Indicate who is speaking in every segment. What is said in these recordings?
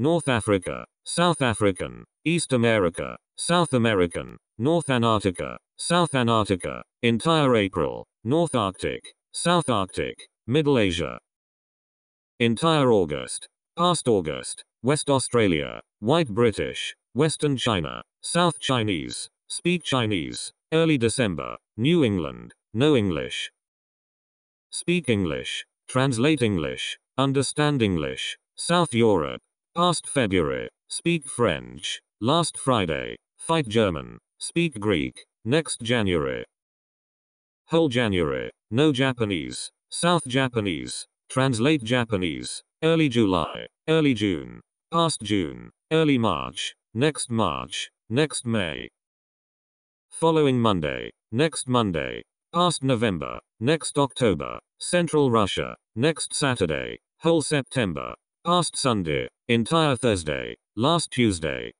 Speaker 1: North Africa, South African, East America, South American, North Antarctica, South Antarctica, entire April, North Arctic, South Arctic, Middle Asia. Entire August, past August, West Australia, White British, Western China, South Chinese, speak Chinese, early December, New England, no English. Speak English, translate English, understand English, South Europe, Past February, speak French. Last Friday, fight German. Speak Greek. Next January. Whole January. No Japanese. South Japanese. Translate Japanese. Early July. Early June. Past June. Early March. Next March. Next May. Following Monday. Next Monday. Past November. Next October. Central Russia. Next Saturday. Whole September. Past Sunday, entire Thursday, last Tuesday.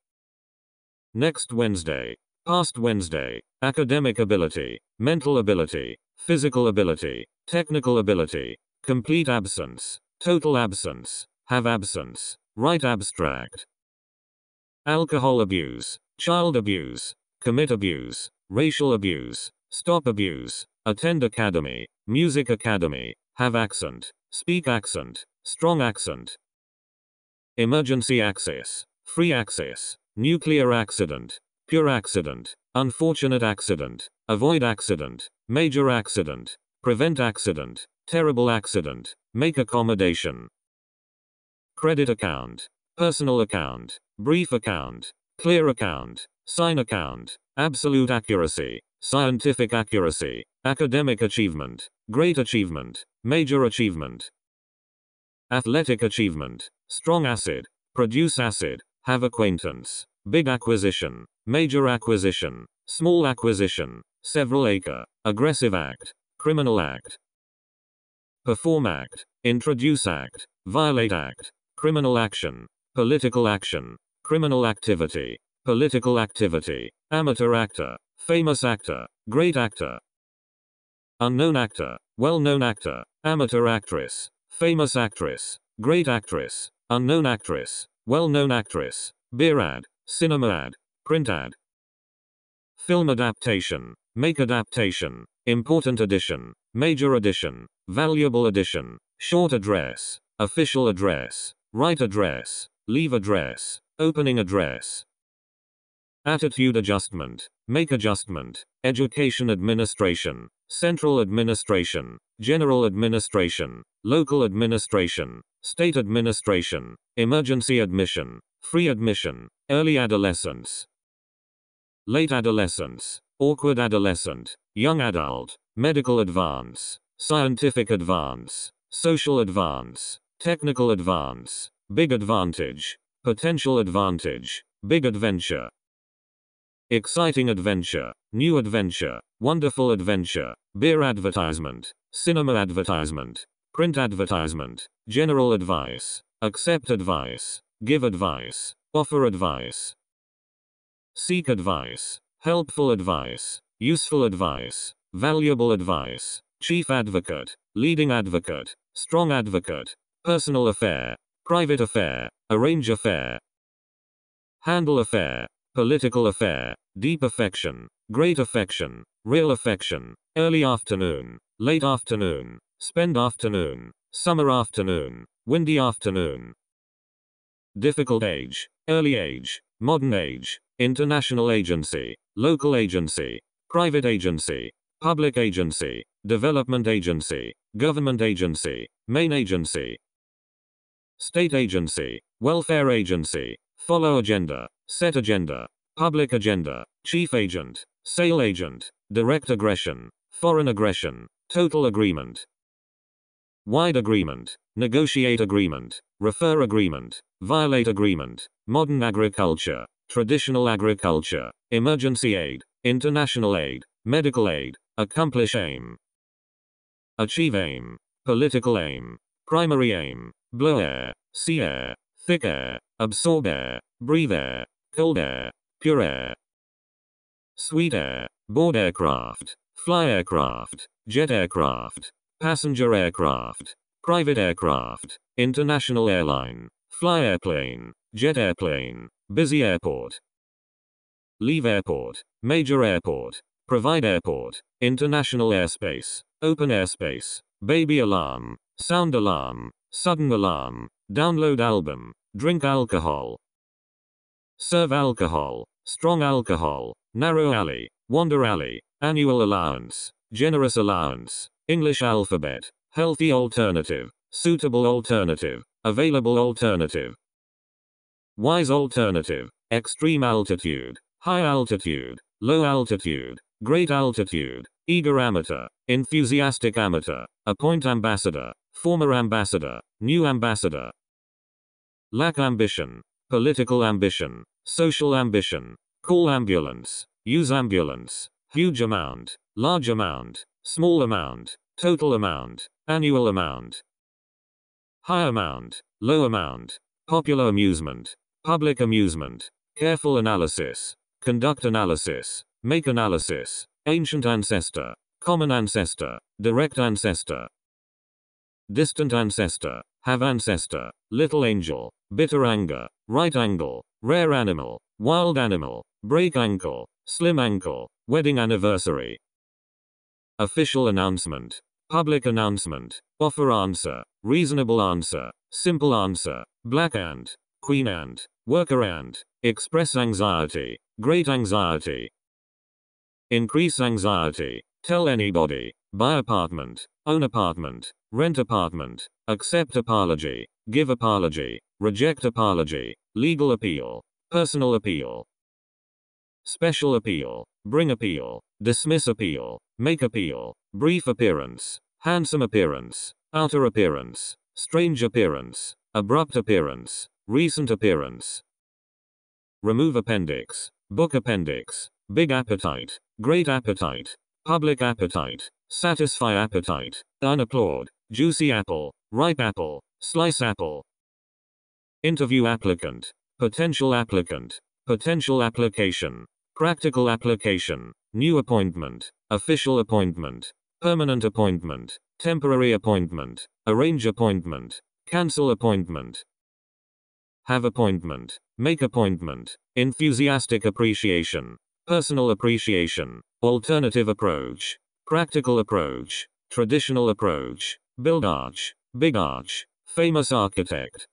Speaker 1: Next Wednesday, past Wednesday, academic ability, mental ability, physical ability, technical ability, complete absence, total absence, have absence, write abstract. Alcohol abuse, child abuse, commit abuse, racial abuse, stop abuse, attend academy, music academy, have accent, speak accent, strong accent, Emergency access. Free access. Nuclear accident. Pure accident. Unfortunate accident. Avoid accident. Major accident. Prevent accident. Terrible accident. Make accommodation. Credit account. Personal account. Brief account. Clear account. Sign account. Absolute accuracy. Scientific accuracy. Academic achievement. Great achievement. Major achievement. Athletic achievement. Strong acid. Produce acid. Have acquaintance. Big acquisition. Major acquisition. Small acquisition. Several acre. Aggressive act. Criminal act. Perform act. Introduce act. Violate act. Criminal action. Political action. Criminal activity. Political activity. Amateur actor. Famous actor. Great actor. Unknown actor. Well known actor. Amateur actress. Famous actress. Great actress. Unknown actress. Well-known actress. Beer ad. Cinema ad. Print ad. Film adaptation. Make adaptation. Important addition. Major addition. Valuable addition. Short address. Official address. Right address. Leave address. Opening address. Attitude adjustment. Make adjustment. Education administration. Central Administration, General Administration, Local Administration, State Administration, Emergency Admission, Free Admission, Early Adolescence, Late Adolescence, Awkward Adolescent, Young Adult, Medical Advance, Scientific Advance, Social Advance, Technical Advance, Big Advantage, Potential Advantage, Big Adventure, Exciting Adventure, New Adventure, Wonderful adventure. Beer advertisement. Cinema advertisement. Print advertisement. General advice. Accept advice. Give advice. Offer advice. Seek advice. Helpful advice. Useful advice. Valuable advice. Chief advocate. Leading advocate. Strong advocate. Personal affair. Private affair. Arrange affair. Handle affair. Political affair deep affection, great affection, real affection, early afternoon, late afternoon, spend afternoon, summer afternoon, windy afternoon. Difficult age, early age, modern age, international agency, local agency, private agency, public agency, development agency, government agency, main agency, state agency, welfare agency, follow agenda, set agenda, Public agenda. Chief agent. Sale agent. Direct aggression. Foreign aggression. Total agreement. Wide agreement. Negotiate agreement. Refer agreement. Violate agreement. Modern agriculture. Traditional agriculture. Emergency aid. International aid. Medical aid. Accomplish aim. Achieve aim. Political aim. Primary aim. Blow air. See air. Thick air. Absorb air. Breathe air. Cold air. Pure. air, Sweet Air, board aircraft, fly aircraft, jet aircraft, passenger aircraft, private aircraft, international airline, fly airplane, jet airplane, busy airport. Leave airport, major airport, provide airport, international airspace, open airspace, baby alarm, sound alarm, sudden alarm, download album, drink alcohol, Serve alcohol. Strong alcohol. Narrow alley. Wander alley. Annual allowance. Generous allowance. English alphabet. Healthy alternative. Suitable alternative. Available alternative. Wise alternative. Extreme altitude. High altitude. Low altitude. Great altitude. Eager amateur. Enthusiastic amateur. Appoint ambassador. Former ambassador. New ambassador. Lack ambition. Political ambition. Social ambition. Call ambulance. Use ambulance. Huge amount. Large amount. Small amount. Total amount. Annual amount. High amount. Low amount. Popular amusement. Public amusement. Careful analysis. Conduct analysis. Make analysis. Ancient ancestor. Common ancestor. Direct ancestor. Distant ancestor. Have ancestor. Little angel bitter anger, right angle, rare animal, wild animal, break ankle, slim ankle, wedding anniversary. Official announcement, public announcement, offer answer, reasonable answer, simple answer, black and, queen and, worker and, express anxiety, great anxiety. Increase anxiety, tell anybody, buy apartment, own apartment, rent apartment, accept apology, give apology, Reject apology. Legal appeal. Personal appeal. Special appeal. Bring appeal. Dismiss appeal. Make appeal. Brief appearance. Handsome appearance. Outer appearance. Strange appearance. Abrupt appearance. Recent appearance. Remove appendix. Book appendix. Big appetite. Great appetite. Public appetite. Satisfy appetite. Unapplaud. Juicy apple. Ripe apple. Slice apple. Interview applicant. Potential applicant. Potential application. Practical application. New appointment. Official appointment. Permanent appointment. Temporary appointment. Arrange appointment. Cancel appointment. Have appointment. Make appointment. Enthusiastic appreciation. Personal appreciation. Alternative approach. Practical approach. Traditional approach. Build arch. Big arch. Famous architect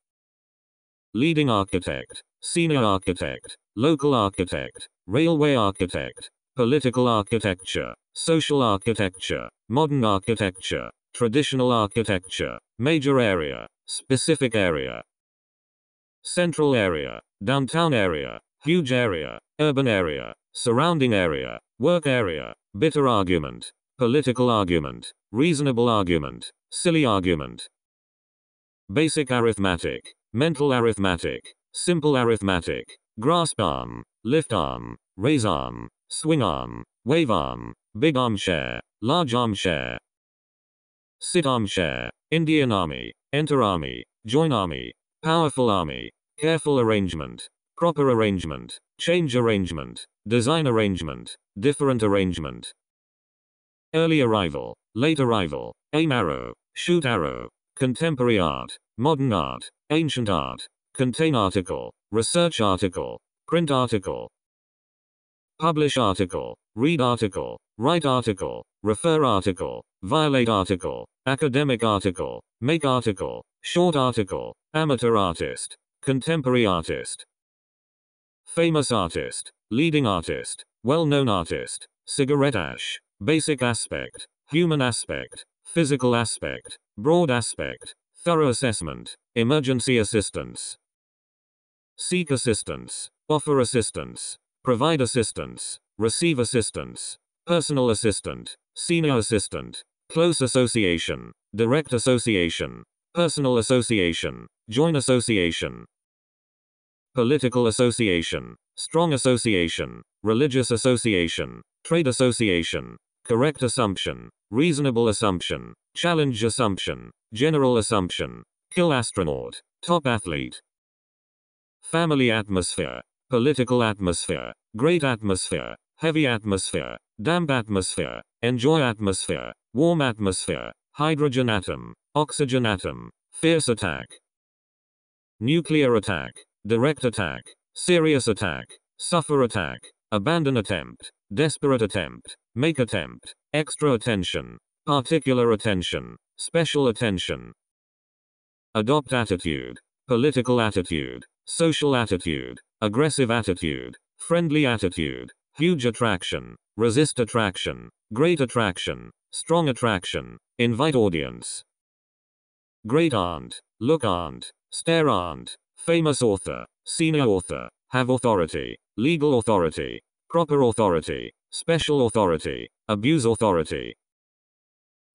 Speaker 1: leading architect, senior architect, local architect, railway architect, political architecture, social architecture, modern architecture, traditional architecture, major area, specific area, central area, downtown area, huge area, urban area, surrounding area, work area, bitter argument, political argument, reasonable argument, silly argument. Basic arithmetic. Mental arithmetic. Simple arithmetic. Grasp arm. Lift arm. Raise arm. Swing arm. Wave arm. Big armchair. Large armchair. Sit armchair. Indian army. Enter army. Join army. Powerful army. Careful arrangement. Proper arrangement. Change arrangement. Design arrangement. Different arrangement. Early arrival. Late arrival. Aim arrow. Shoot arrow. Contemporary art modern art, ancient art, contain article, research article, print article, publish article, read article, write article, refer article, violate article, academic article, make article, short article, amateur artist, contemporary artist, famous artist, leading artist, well-known artist, cigarette ash, basic aspect, human aspect, physical aspect, broad aspect, Thorough assessment. Emergency assistance. Seek assistance. Offer assistance. Provide assistance. Receive assistance. Personal assistant. Senior assistant. Close association. Direct association. Personal association. Join association. Political association. Strong association. Religious association. Trade association. Correct assumption. Reasonable assumption. Challenge assumption. General assumption. Kill astronaut. Top athlete. Family atmosphere. Political atmosphere. Great atmosphere. Heavy atmosphere. Damp atmosphere. Enjoy atmosphere. Warm atmosphere. Hydrogen atom. Oxygen atom. Fierce attack. Nuclear attack. Direct attack. Serious attack. Suffer attack. Abandon attempt. Desperate attempt. Make attempt. Extra attention. Particular attention. Special attention. Adopt attitude. Political attitude. Social attitude. Aggressive attitude. Friendly attitude. Huge attraction. Resist attraction. Great attraction. Strong attraction. Invite audience. Great aunt. Look aunt. Stare aunt. Famous author. Senior author. Have authority. Legal authority. Proper authority. Special authority. Abuse authority.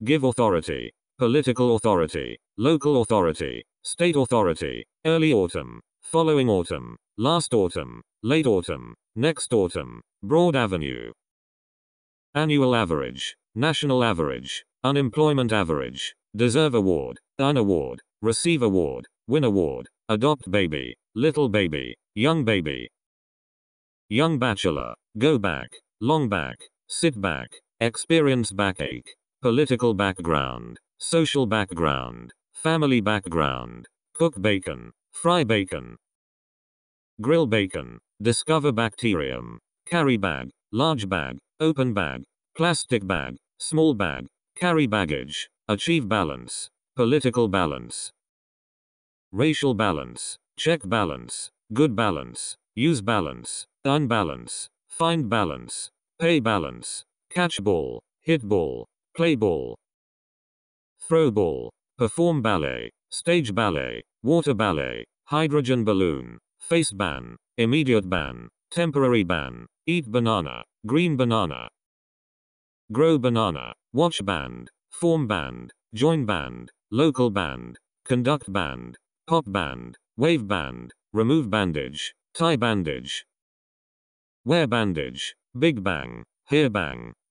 Speaker 1: Give authority. Political authority. Local authority. State authority. Early autumn. Following autumn. Last autumn. Late autumn. Next autumn. Broad avenue. Annual average. National average. Unemployment average. Deserve award. Earn award. Receive award. Win award. Adopt baby. Little baby. Young baby. Young bachelor. Go back. Long back. Sit back. Experience backache. Political background. Social background. Family background. Cook bacon. Fry bacon. Grill bacon. Discover bacterium. Carry bag. Large bag. Open bag. Plastic bag. Small bag. Carry baggage. Achieve balance. Political balance. Racial balance. Check balance. Good balance. Use balance. Unbalance. Find balance. Pay balance. Catch ball. Hit ball play ball, throw ball, perform ballet, stage ballet, water ballet, hydrogen balloon, face ban, immediate ban, temporary ban, eat banana, green banana, grow banana, watch band, form band, join band, local band, conduct band, pop band, wave band, remove bandage, tie bandage, wear bandage, big bang, here,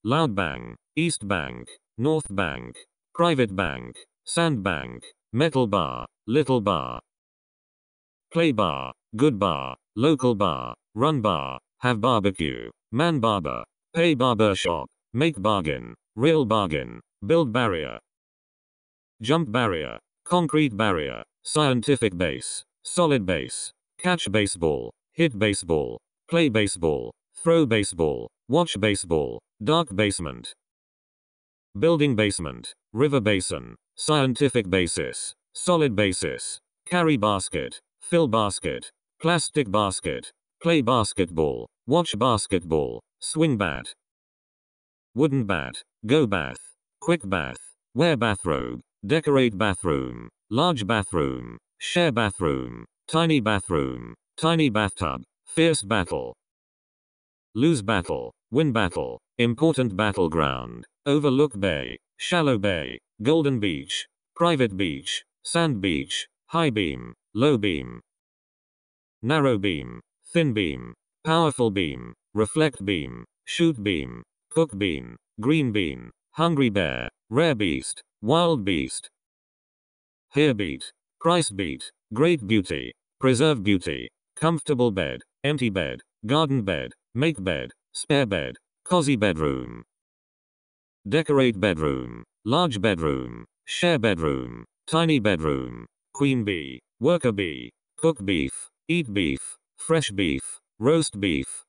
Speaker 1: Loud bang! East Bank, North Bank, Private Bank, sand bank, Metal Bar, Little Bar, Play Bar, Good Bar, Local Bar, Run Bar, Have Barbecue, Man Barber, Pay Barber Shop, Make Bargain, Real Bargain, Build Barrier, Jump Barrier, Concrete Barrier, Scientific Base, Solid Base, Catch Baseball, Hit Baseball, Play Baseball, Throw Baseball, Watch baseball. Dark basement. Building basement. River basin. Scientific basis. Solid basis. Carry basket. Fill basket. Plastic basket. Play basketball. Watch basketball. Swing bat. Wooden bat. Go bath. Quick bath. Wear bathrobe. Decorate bathroom. Large bathroom. Share bathroom. Tiny bathroom. Tiny bathtub. Fierce battle. Lose battle. Win Battle, Important Battleground, Overlook Bay, Shallow Bay, Golden Beach, Private Beach, Sand Beach, High Beam, Low Beam, Narrow Beam, Thin Beam, Powerful Beam, Reflect Beam, Shoot Beam, Cook Beam, Green Beam, Hungry Bear, Rare Beast, Wild Beast, Here Beat, Price Beat, Great Beauty, Preserve Beauty, Comfortable Bed, Empty Bed, Garden Bed, Make Bed, Spare bed. Cozy bedroom. Decorate bedroom. Large bedroom. Share bedroom. Tiny bedroom. Queen bee. Worker bee. Cook beef. Eat beef. Fresh beef. Roast beef.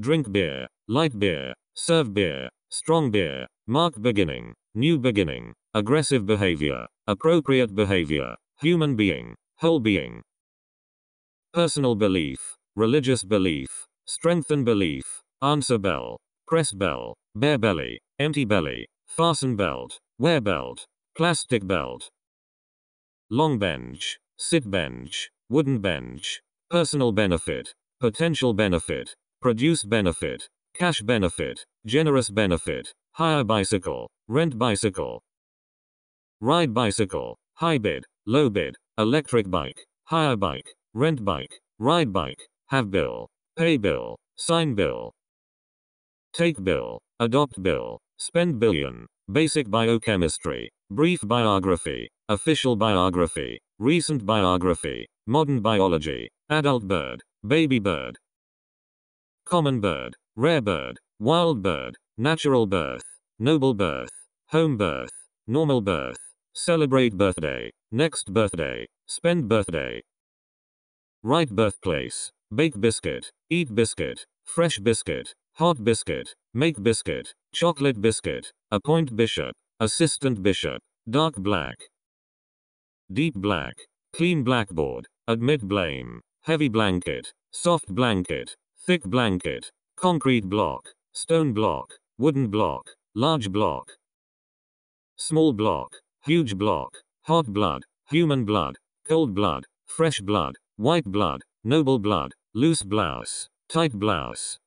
Speaker 1: Drink beer. Light beer. Serve beer. Strong beer. Mark beginning. New beginning. Aggressive behavior. Appropriate behavior. Human being. Whole being. Personal belief. Religious belief. Strengthen belief. Answer bell. Press bell. Bare belly. Empty belly. Fasten belt. Wear belt. Plastic belt. Long bench. Sit bench. Wooden bench. Personal benefit. Potential benefit. Produce benefit. Cash benefit. Generous benefit. Hire bicycle. Rent bicycle. Ride bicycle. High bid. Low bid. Electric bike. Hire bike. Rent bike. Ride bike. Have bill. Pay bill, sign bill. Take bill, adopt bill, spend billion, basic biochemistry, brief biography, official biography, recent biography, modern biology, adult bird, baby bird, common bird, rare bird, wild bird, natural birth, noble birth, home birth, normal birth, celebrate birthday, next birthday, spend birthday, right birthplace, bake biscuit, Eat biscuit. Fresh biscuit. Hot biscuit. Make biscuit. Chocolate biscuit. Appoint bishop. Assistant bishop. Dark black. Deep black. Clean blackboard. Admit blame. Heavy blanket. Soft blanket. Thick blanket. Concrete block. Stone block. Wooden block. Large block. Small block. Huge block. Hot blood. Human blood. Cold blood. Fresh blood. White blood. Noble blood. Loose blouse. Tight blouse.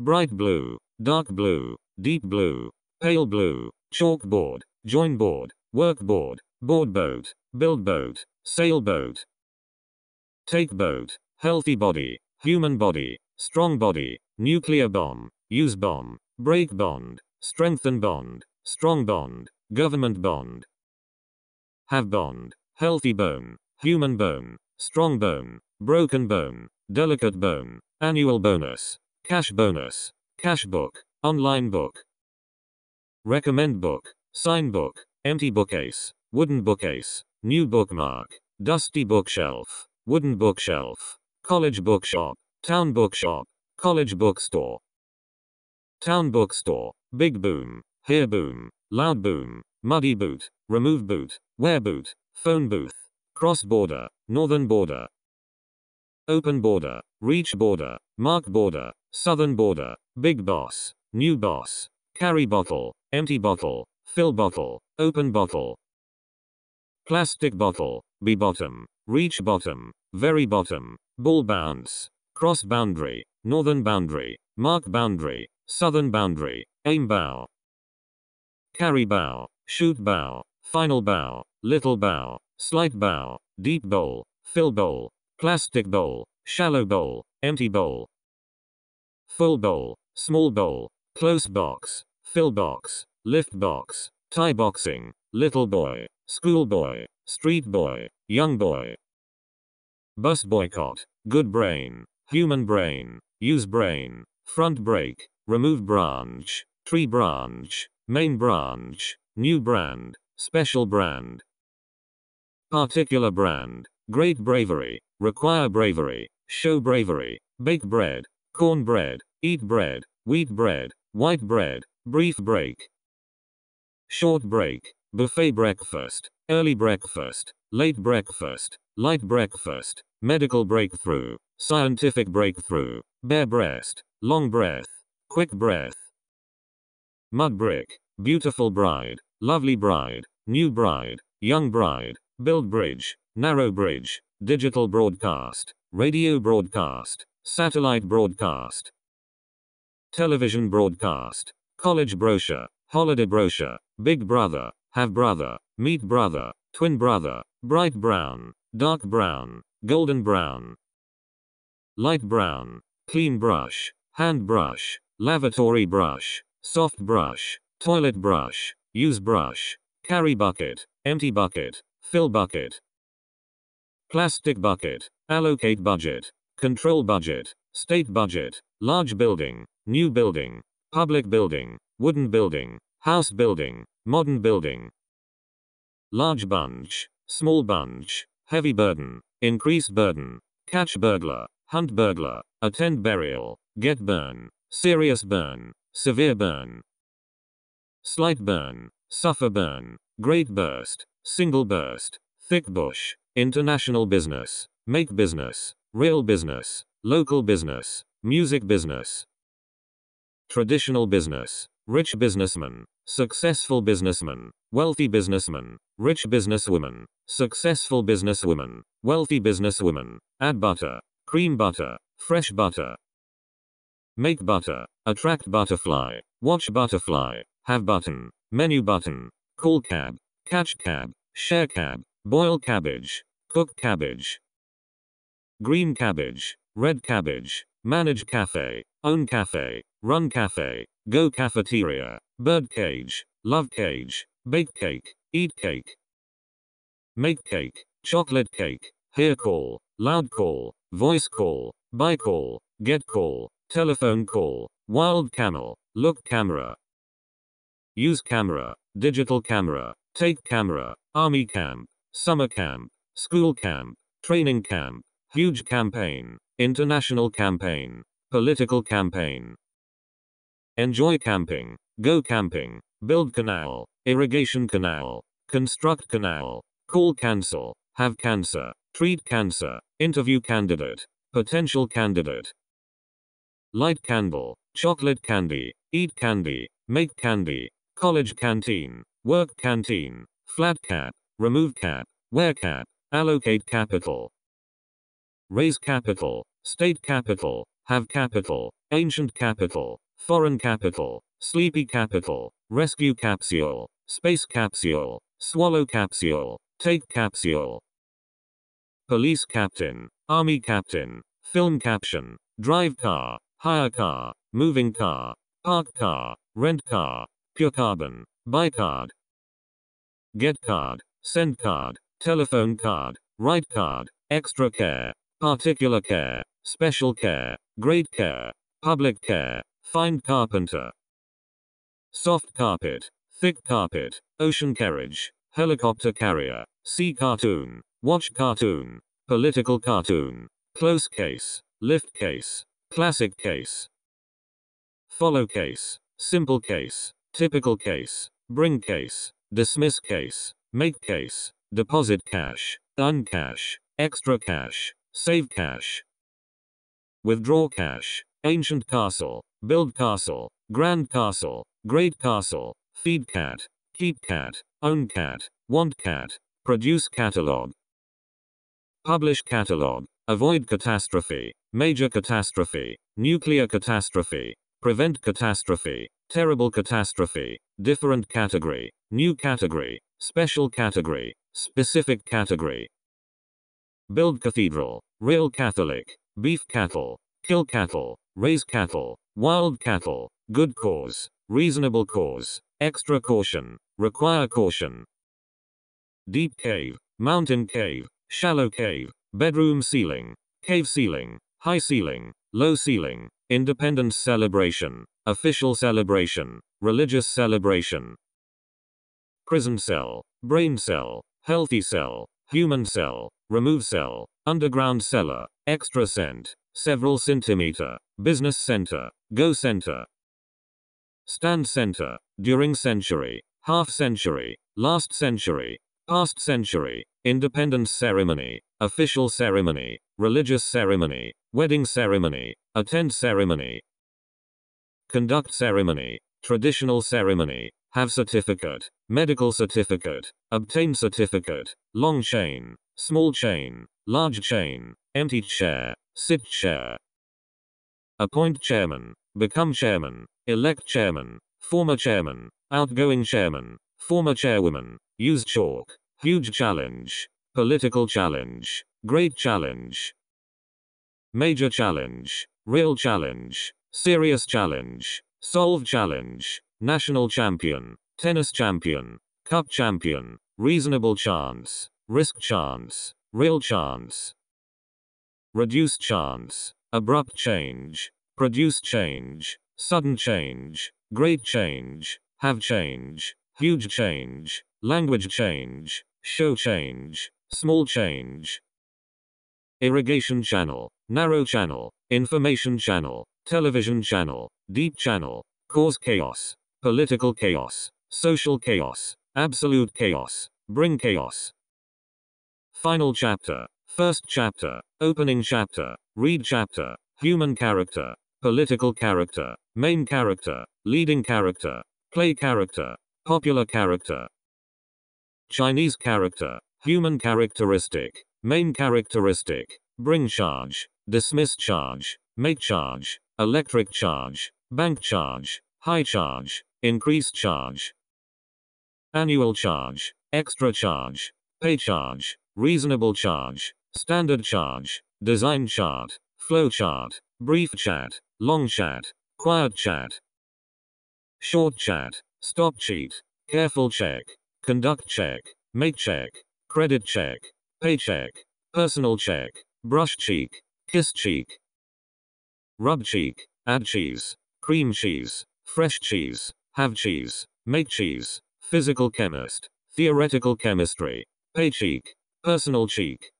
Speaker 1: Bright blue. Dark blue. Deep blue. Pale blue. Chalkboard. Join board. Work board. Board boat. Build boat. sail boat, Take boat. Healthy body. Human body. Strong body. Nuclear bomb. Use bomb. Break bond. Strengthen bond. Strong bond. Government bond. Have bond. Healthy bone. Human bone strong bone, broken bone, delicate bone, annual bonus, cash bonus, cash book, online book, recommend book, sign book, empty bookcase, wooden bookcase, new bookmark, dusty bookshelf, wooden bookshelf, college bookshop, town bookshop, college bookstore, town bookstore, big boom, hear boom, loud boom, muddy boot, remove boot, wear boot, phone booth, cross border, northern border, open border, reach border, mark border, southern border, big boss, new boss, carry bottle, empty bottle, fill bottle, open bottle, plastic bottle, be bottom, reach bottom, very bottom, ball bounce, cross boundary, northern boundary, mark boundary, southern boundary, aim bow, carry bow, shoot bow, final bow, little bow, slight bow, deep bowl, fill bowl, plastic bowl, shallow bowl, empty bowl, full bowl, small bowl, close box, fill box, lift box, tie boxing, little boy, school boy, street boy, young boy. Bus boycott, good brain, human brain, use brain, front brake, remove branch, tree branch, main branch, new brand, special brand, Particular brand. Great bravery. Require bravery. Show bravery. Bake bread. Corn bread. Eat bread. Wheat bread. White bread. Brief break. Short break. Buffet breakfast. Early breakfast. Late breakfast. Light breakfast. Medical breakthrough. Scientific breakthrough. Bare breast. Long breath. Quick breath. Mud brick. Beautiful bride. Lovely bride. New bride. Young bride. Build bridge, narrow bridge, digital broadcast, radio broadcast, satellite broadcast, television broadcast, college brochure, holiday brochure, big brother, have brother, meet brother, twin brother, bright brown, dark brown, golden brown, light brown, clean brush, hand brush, lavatory brush, soft brush, toilet brush, use brush, carry bucket, empty bucket, Fill bucket. Plastic bucket. Allocate budget. Control budget. State budget. Large building. New building. Public building. Wooden building. House building. Modern building. Large bunch. Small bunch. Heavy burden. Increase burden. Catch burglar. Hunt burglar. Attend burial. Get burn. Serious burn. Severe burn. Slight burn. Suffer burn. Great burst. Single burst. Thick bush. International business. Make business. Real business. Local business. Music business. Traditional business. Rich businessman. Successful businessman. Wealthy businessman. Rich businesswoman. Successful businesswoman. Wealthy businesswoman. Add butter. Cream butter. Fresh butter. Make butter. Attract butterfly. Watch butterfly. Have button. Menu button. Call cab catch cab, share cab, boil cabbage, cook cabbage, green cabbage, red cabbage, manage cafe, own cafe, run cafe, go cafeteria, bird cage, love cage, bake cake, eat cake, make cake, chocolate cake, hear call, loud call, voice call, buy call, get call, telephone call, wild camel, look camera, use camera, digital camera, Tape camera, army camp, summer camp, school camp, training camp, huge campaign, international campaign, political campaign. Enjoy camping, go camping, build canal, irrigation canal, construct canal, call cancel, have cancer, treat cancer, interview candidate, potential candidate. Light candle, chocolate candy, eat candy, make candy, college canteen, Work canteen. Flat cap. Remove cap. Wear cap. Allocate capital. Raise capital. State capital. Have capital. Ancient capital. Foreign capital. Sleepy capital. Rescue capsule. Space capsule. Swallow capsule. Take capsule. Police captain. Army captain. Film caption. Drive car. Hire car. Moving car. Park car. Rent car. Pure carbon. Buy card. Get card. Send card. Telephone card. Write card. Extra care. Particular care. Special care. Great care. Public care. Find carpenter. Soft carpet. Thick carpet. Ocean carriage. Helicopter carrier. Sea cartoon. Watch cartoon. Political cartoon. Close case. Lift case. Classic case. Follow case. Simple case. Typical case. Bring case. Dismiss case. Make case. Deposit cash. uncash, cash. Extra cash. Save cash. Withdraw cash. Ancient castle. Build castle. Grand castle. Great castle. Feed cat. Keep cat. Own cat. Want cat. Produce catalog. Publish catalog. Avoid catastrophe. Major catastrophe. Nuclear catastrophe. Prevent catastrophe. Terrible catastrophe different category, new category, special category, specific category. Build cathedral, real Catholic, beef cattle, kill cattle, raise cattle, wild cattle, good cause, reasonable cause, extra caution, require caution. Deep cave, mountain cave, shallow cave, bedroom ceiling, cave ceiling, high ceiling, low ceiling, independence celebration. Official celebration. Religious celebration. Prison cell. Brain cell. Healthy cell. Human cell. Remove cell. Underground cellar. Extra cent. Several centimeter. Business center. Go center. Stand center. During century. Half century. Last century. Past century. Independence ceremony. Official ceremony. Religious ceremony. Wedding ceremony. Attend ceremony. Conduct ceremony. Traditional ceremony. Have certificate. Medical certificate. Obtain certificate. Long chain. Small chain. Large chain. Empty chair. Sit chair. Appoint chairman. Become chairman. Elect chairman. Former chairman. Outgoing chairman. Former chairwoman. Use chalk. Huge challenge. Political challenge. Great challenge. Major challenge. Real challenge. Serious Challenge. Solve Challenge. National Champion. Tennis Champion. Cup Champion. Reasonable Chance. Risk Chance. Real Chance. Reduce Chance. Abrupt Change. Produce Change. Sudden Change. Great Change. Have Change. Huge Change. Language Change. Show Change. Small Change. Irrigation Channel. Narrow Channel. Information Channel television channel, deep channel, cause chaos, political chaos, social chaos, absolute chaos, bring chaos. Final chapter, first chapter, opening chapter, read chapter, human character, political character, main character, leading character, play character, popular character, Chinese character, human characteristic, main characteristic, bring charge, dismiss charge, make charge, electric charge, bank charge, high charge, increased charge, annual charge, extra charge, pay charge, reasonable charge, standard charge, design chart, flow chart, brief chat, long chat, quiet chat, short chat, stop cheat, careful check, conduct check, make check, credit check, paycheck, personal check, brush cheek, kiss cheek, Rub cheek. Add cheese. Cream cheese. Fresh cheese. Have cheese. Make cheese. Physical chemist. Theoretical chemistry. Pay cheek. Personal cheek.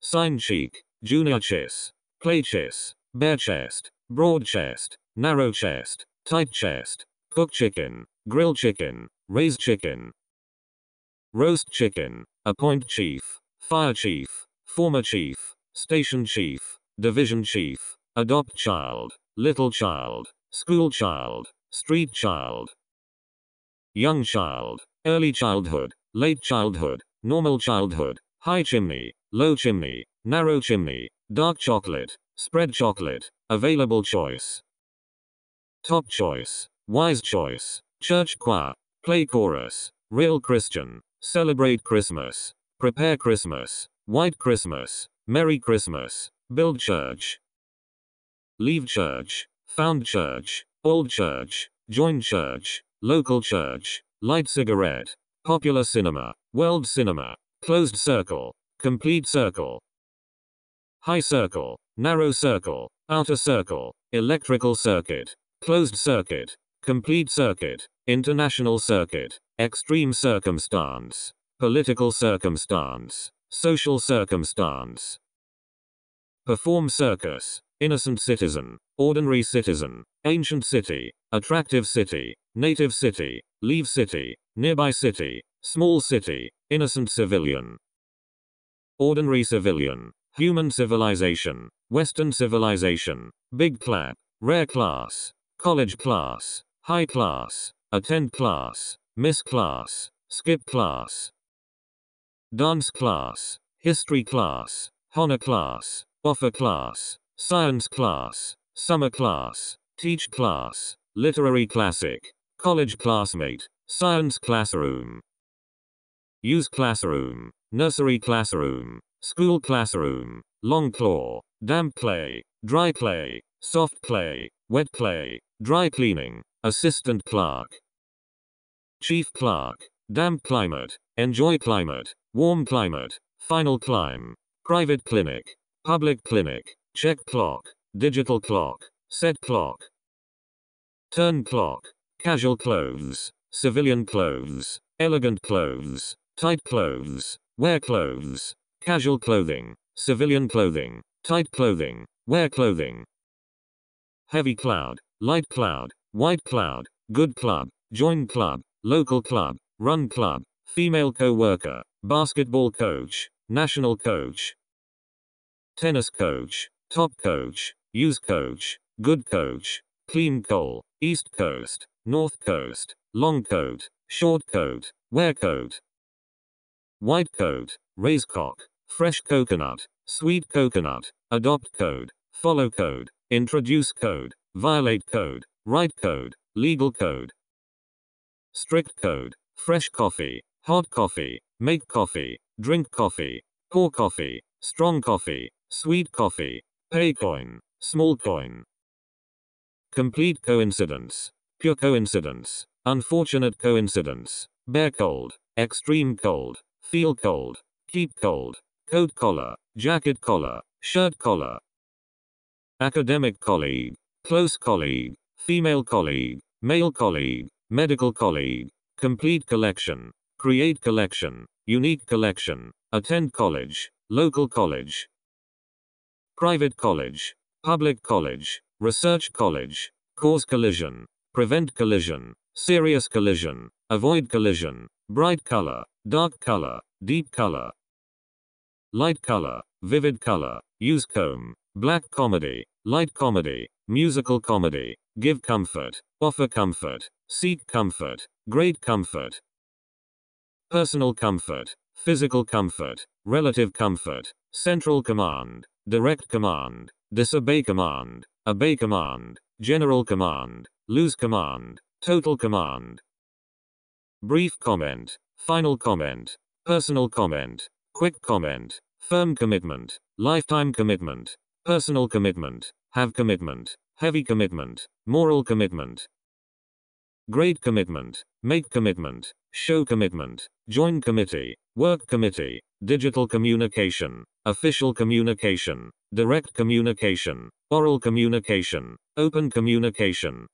Speaker 1: Sign cheek. Junior chest. Play chest. Bare chest. Broad chest. Narrow chest. Tight chest. Cook chicken. Grill chicken. Raise chicken. Roast chicken. Appoint chief. Fire chief. Former chief. Station chief. Division chief. Adopt child, little child, school child, street child, young child, early childhood, late childhood, normal childhood, high chimney, low chimney, narrow chimney, dark chocolate, spread chocolate, available choice. Top choice, wise choice, church choir, play chorus, real Christian, celebrate Christmas, prepare Christmas, white Christmas, Merry Christmas, build church, leave church, found church, old church, join church, local church, light cigarette, popular cinema, world cinema, closed circle, complete circle, high circle, narrow circle, outer circle, electrical circuit, closed circuit, complete circuit, international circuit, extreme circumstance, political circumstance, social circumstance. Perform circus innocent citizen, ordinary citizen, ancient city, attractive city, native city, leave city, nearby city, small city, innocent civilian, ordinary civilian, human civilization, western civilization, big clap, rare class, college class, high class, attend class, miss class, skip class, dance class, history class, honor class, offer class, Science class. Summer class. Teach class. Literary classic. College classmate. Science classroom. Use classroom. Nursery classroom. School classroom. Long claw. Damp clay. Dry clay. Soft clay. Wet clay. Dry cleaning. Assistant clerk. Chief clerk. Damp climate. Enjoy climate. Warm climate. Final climb. Private clinic. Public clinic. Check clock. Digital clock. Set clock. Turn clock. Casual clothes. Civilian clothes. Elegant clothes. Tight clothes. Wear clothes. Casual clothing. Civilian clothing. Tight clothing. Wear clothing. Heavy cloud. Light cloud. White cloud. Good club. Join club. Local club. Run club. Female co-worker. Basketball coach. National coach. Tennis coach. Top Coach, Use Coach, Good Coach, Clean Coal, East Coast, North Coast, Long coat. Short coat. Wear Code, White Code, Raise Cock, Fresh Coconut, Sweet Coconut, Adopt Code, Follow Code, Introduce Code, Violate Code, Write Code, Legal Code, Strict Code, Fresh Coffee, Hot Coffee, Make Coffee, Drink Coffee, Pour Coffee, Strong Coffee, Sweet Coffee, coin, small coin. Complete coincidence. Pure coincidence. Unfortunate coincidence. Bear cold. Extreme cold. Feel cold. Keep cold. Coat collar. Jacket collar. Shirt collar. Academic colleague. Close colleague. Female colleague. Male colleague. Medical colleague. Complete collection. Create collection. Unique collection. Attend college. Local college. Private college. Public college. Research college. Cause collision. Prevent collision. Serious collision. Avoid collision. Bright color. Dark color. Deep color. Light color. Vivid color. Use comb. Black comedy. Light comedy. Musical comedy. Give comfort. Offer comfort. Seek comfort. Great comfort. Personal comfort. Physical comfort. Relative comfort. Central command. Direct command. Disobey command. Obey command. General command. Lose command. Total command. Brief comment. Final comment. Personal comment. Quick comment. Firm commitment. Lifetime commitment. Personal commitment. Have commitment. Heavy commitment. Moral commitment. Grade commitment. Make commitment. Show commitment. Join committee. Work committee digital communication, official communication, direct communication, oral communication, open communication,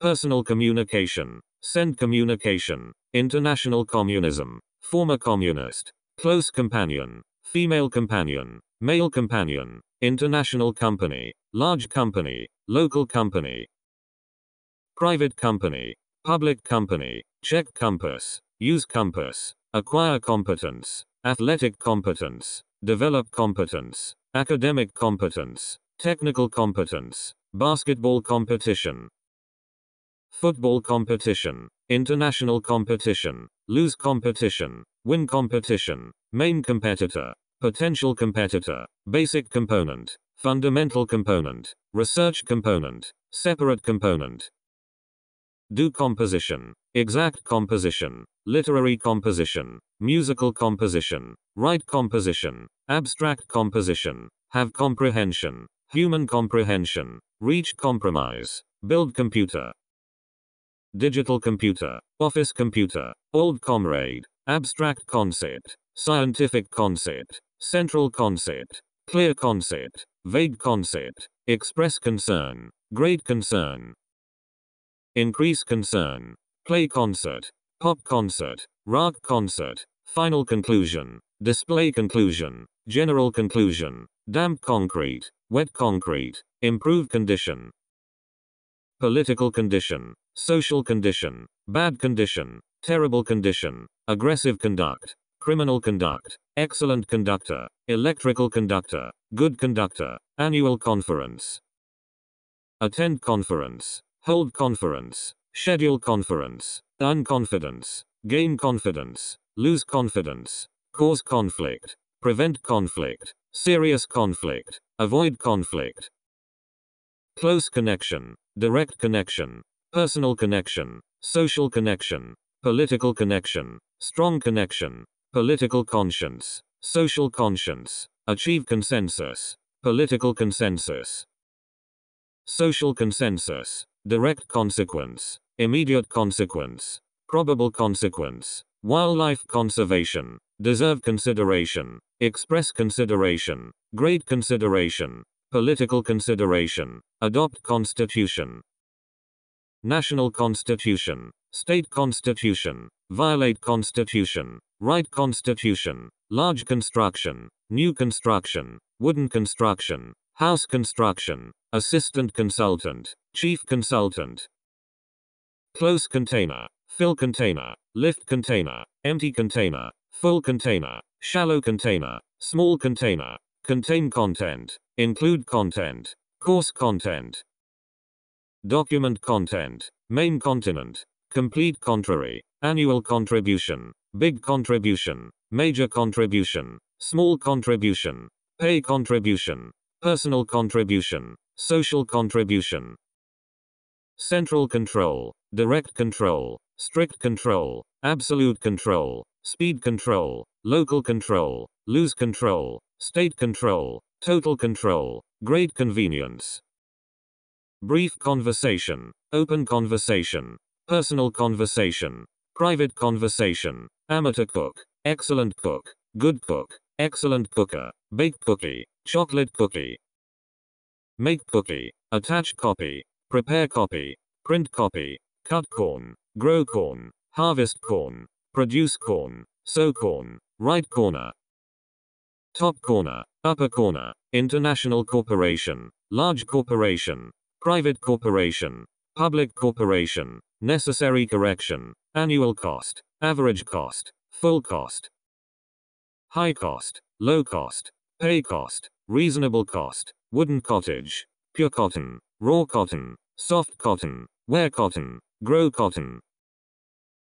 Speaker 1: personal communication, send communication, international communism, former communist, close companion, female companion, male companion, international company, large company, local company, private company, public company, check compass, use compass. Acquire competence. Athletic competence. Develop competence. Academic competence. Technical competence. Basketball competition. Football competition. International competition. Lose competition. Win competition. Main competitor. Potential competitor. Basic component. Fundamental component. Research component. Separate component. Do composition. Exact composition, literary composition, musical composition, right composition, abstract composition, have comprehension, human comprehension, reach compromise, build computer, digital computer, office computer, old comrade, abstract concept, scientific concept, central concept, clear concept, vague concept, express concern, great concern, increase concern, Play concert. Pop concert. Rock concert. Final conclusion. Display conclusion. General conclusion. Damp concrete. Wet concrete. Improved condition. Political condition. Social condition. Bad condition. Terrible condition. Aggressive conduct. Criminal conduct. Excellent conductor. Electrical conductor. Good conductor. Annual conference. Attend conference. Hold conference. Schedule conference. Unconfidence. Gain confidence. Lose confidence. Cause conflict. Prevent conflict. Serious conflict. Avoid conflict. Close connection. Direct connection. Personal connection. Social connection. Political connection. Strong connection. Political conscience. Social conscience. Achieve consensus. Political consensus. Social consensus. Direct consequence Immediate consequence. Probable consequence. Wildlife conservation. Deserve consideration. Express consideration. Great consideration. Political consideration. Adopt constitution. National constitution. State constitution. Violate constitution. Right constitution. Large construction. New construction. Wooden construction. House construction. Assistant consultant. Chief consultant close container, fill container, lift container, empty container, full container, shallow container, small container, contain content, include content, course content, document content, main continent, complete contrary, annual contribution, big contribution, major contribution, small contribution, pay contribution, personal contribution, social contribution, central control, direct control, strict control, absolute control, speed control, local control, lose control, state control, total control, great convenience. Brief conversation, open conversation, personal conversation, private conversation, amateur cook, excellent cook, good cook, excellent cooker, bake cookie, chocolate cookie, make cookie, attach copy, prepare copy, print copy, cut corn, grow corn, harvest corn, produce corn, sow corn, right corner, top corner, upper corner, international corporation, large corporation, private corporation, public corporation, necessary correction, annual cost, average cost, full cost, high cost, low cost, pay cost, reasonable cost, wooden cottage, pure cotton, raw cotton, soft cotton, wear cotton, grow cotton.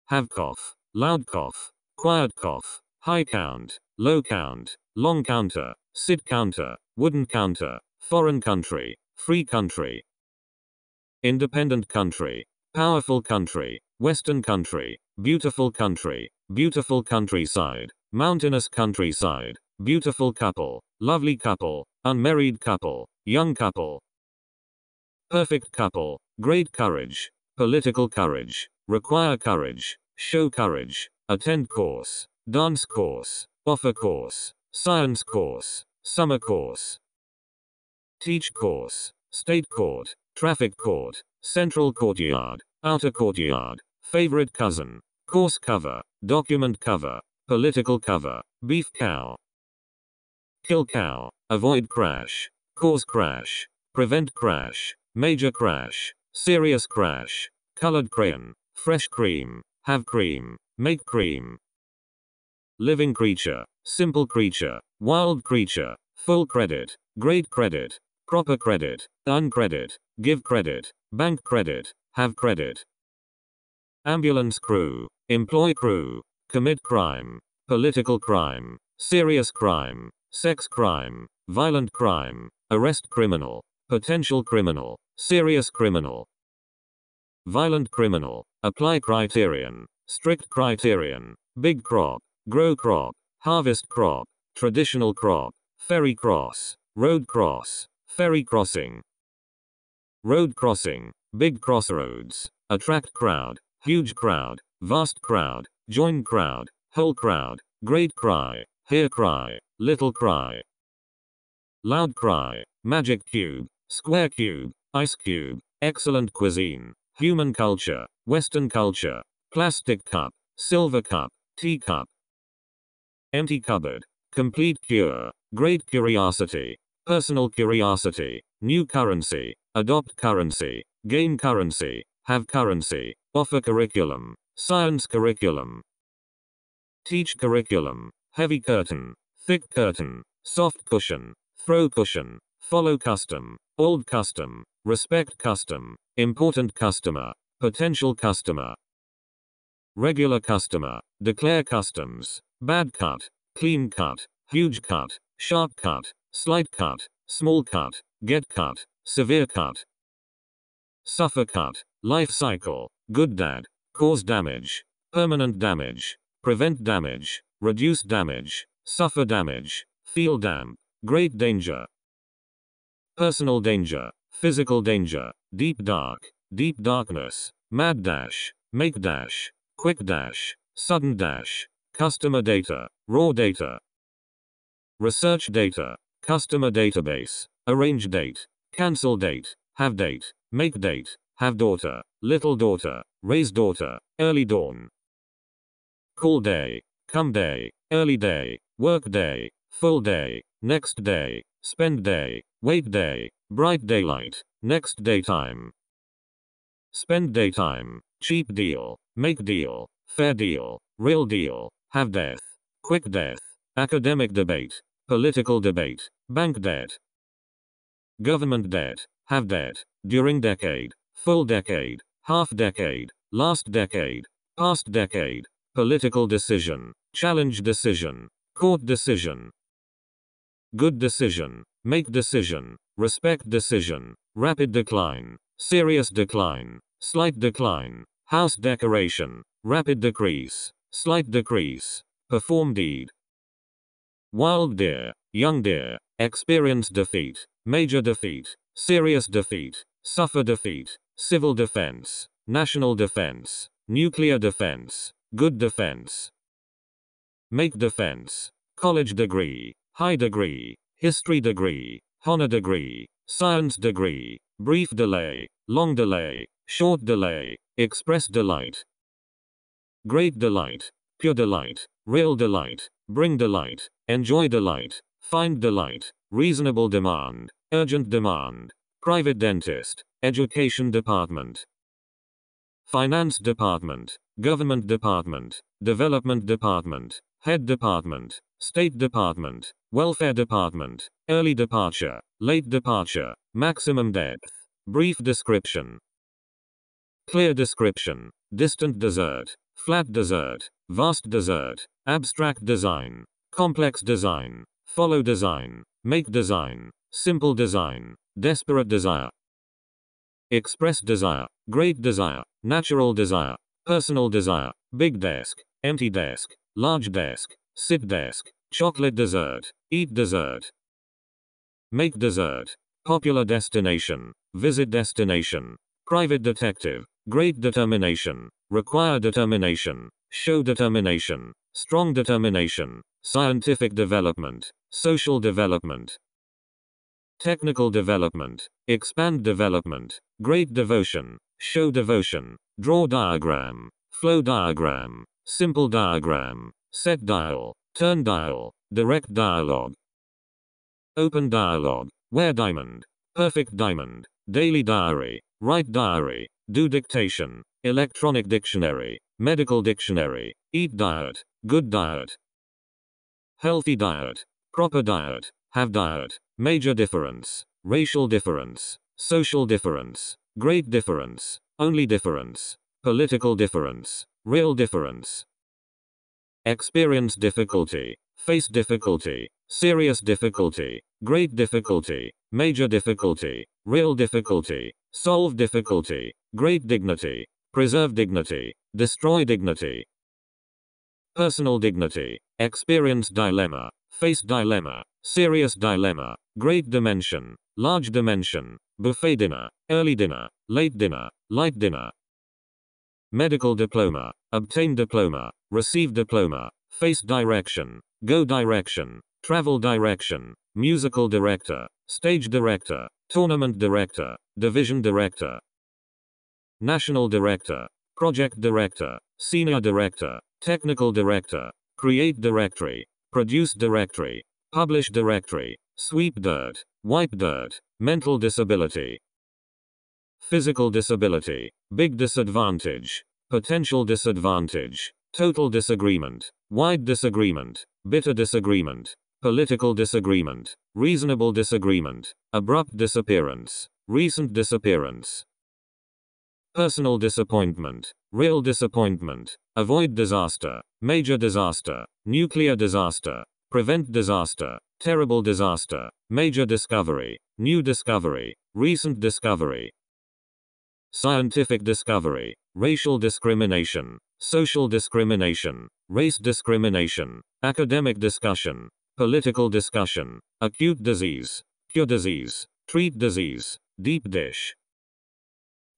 Speaker 1: Have cough, loud cough, quiet cough, high count, low count, long counter, sit counter, wooden counter, foreign country, free country, independent country, powerful country, western country, beautiful country, beautiful countryside, mountainous countryside, beautiful couple, lovely couple, unmarried couple, young couple, perfect couple, great courage, Political courage. Require courage. Show courage. Attend course. Dance course. Offer course. Science course. Summer course. Teach course. State court. Traffic court. Central courtyard. Outer courtyard. Favorite cousin. Course cover. Document cover. Political cover. Beef cow. Kill cow. Avoid crash. Cause crash. Prevent crash. Major crash. Serious Crash. Colored Crayon. Fresh Cream. Have Cream. Make Cream. Living Creature. Simple Creature. Wild Creature. Full Credit. Great Credit. Proper Credit. Uncredit. Give Credit. Bank Credit. Have Credit. Ambulance Crew. Employ Crew. Commit Crime. Political Crime. Serious Crime. Sex Crime. Violent Crime. Arrest Criminal. Potential criminal. Serious criminal. Violent criminal. Apply criterion. Strict criterion. Big crop. Grow crop. Harvest crop. Traditional crop. Ferry cross. Road cross. Ferry crossing. Road crossing. Big crossroads. Attract crowd. Huge crowd. Vast crowd. Join crowd. Whole crowd. Great cry. Hear cry. Little cry. Loud cry. Magic cube. Square Cube, Ice Cube, Excellent Cuisine, Human Culture, Western Culture, Plastic Cup, Silver Cup, Tea Cup, Empty Cupboard, Complete Cure, Great Curiosity, Personal Curiosity, New Currency, Adopt Currency, Gain Currency, Have Currency, Offer Curriculum, Science Curriculum, Teach Curriculum, Heavy Curtain, Thick Curtain, Soft Cushion, Throw Cushion, Follow custom. Old custom. Respect custom. Important customer. Potential customer. Regular customer. Declare customs. Bad cut. Clean cut. Huge cut. Sharp cut. Slight cut. Small cut. Get cut. Severe cut. Suffer cut. Life cycle. Good dad. Cause damage. Permanent damage. Prevent damage. Reduce damage. Suffer damage. Feel damp. Great danger. Personal danger, physical danger, deep dark, deep darkness, mad dash, make dash, quick dash, sudden dash, customer data, raw data, research data, customer database, arrange date, cancel date, have date, make date, have daughter, little daughter, raise daughter, early dawn, call day, come day, early day, work day, full day, next day, Spend day, wait day, bright daylight, next daytime. Spend daytime, cheap deal, make deal, fair deal, real deal, have death, quick death, academic debate, political debate, bank debt, government debt, have debt, during decade, full decade, half decade, last decade, past decade, political decision, challenge decision, court decision, Good decision. Make decision. Respect decision. Rapid decline. Serious decline. Slight decline. House decoration. Rapid decrease. Slight decrease. Perform deed. Wild deer. Young deer. Experience defeat. Major defeat. Serious defeat. Suffer defeat. Civil defense. National defense. Nuclear defense. Good defense. Make defense. College degree high degree, history degree, honor degree, science degree, brief delay, long delay, short delay, express delight, great delight, pure delight, real delight, bring delight, enjoy delight, find delight, reasonable demand, urgent demand, private dentist, education department, finance department, government department, development department, Head Department, State Department, Welfare Department, Early Departure, Late Departure, Maximum Depth, Brief Description, Clear Description, Distant Desert, Flat Desert, Vast Desert, Abstract Design, Complex Design, Follow Design, Make Design, Simple Design, Desperate Desire, Express Desire, Great Desire, Natural Desire, Personal Desire, Big Desk, Empty Desk, Large desk. Sit desk. Chocolate dessert. Eat dessert. Make dessert. Popular destination. Visit destination. Private detective. Great determination. Require determination. Show determination. Strong determination. Scientific development. Social development. Technical development. Expand development. Great devotion. Show devotion. Draw diagram. Flow diagram. Simple diagram. Set dial. Turn dial. Direct dialog. Open dialog. Wear diamond. Perfect diamond. Daily diary. Write diary. Do dictation. Electronic dictionary. Medical dictionary. Eat diet. Good diet. Healthy diet. Proper diet. Have diet. Major difference. Racial difference. Social difference. Great difference. Only difference. Political difference. Real difference. Experience difficulty. Face difficulty. Serious difficulty. Great difficulty. Major difficulty. Real difficulty. Solve difficulty. Great dignity. Preserve dignity. Destroy dignity. Personal dignity. Experience dilemma. Face dilemma. Serious dilemma. Great dimension. Large dimension. Buffet dinner. Early dinner. Late dinner. Light dinner medical diploma, obtain diploma, receive diploma, face direction, go direction, travel direction, musical director, stage director, tournament director, division director, national director, project director, senior director, technical director, create directory, produce directory, publish directory, sweep dirt, wipe dirt, mental disability, Physical disability. Big disadvantage. Potential disadvantage. Total disagreement. Wide disagreement. Bitter disagreement. Political disagreement. Reasonable disagreement. Abrupt disappearance. Recent disappearance. Personal disappointment. Real disappointment. Avoid disaster. Major disaster. Nuclear disaster. Prevent disaster. Terrible disaster. Major discovery. New discovery. Recent discovery. Scientific discovery, racial discrimination, social discrimination, race discrimination, academic discussion, political discussion, acute disease, cure disease, treat disease, deep dish,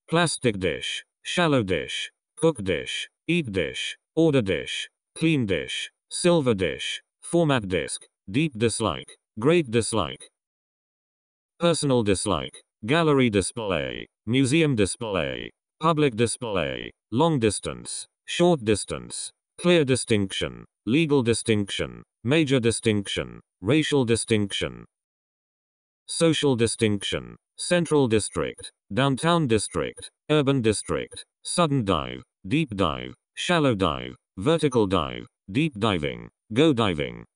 Speaker 1: plastic dish, shallow dish, cook dish, eat dish, order dish, clean dish, silver dish, format disk, deep dislike, great dislike, personal dislike, gallery display, museum display, public display, long distance, short distance, clear distinction, legal distinction, major distinction, racial distinction, social distinction, central district, downtown district, urban district, sudden dive, deep dive, shallow dive, vertical dive, deep diving, go diving,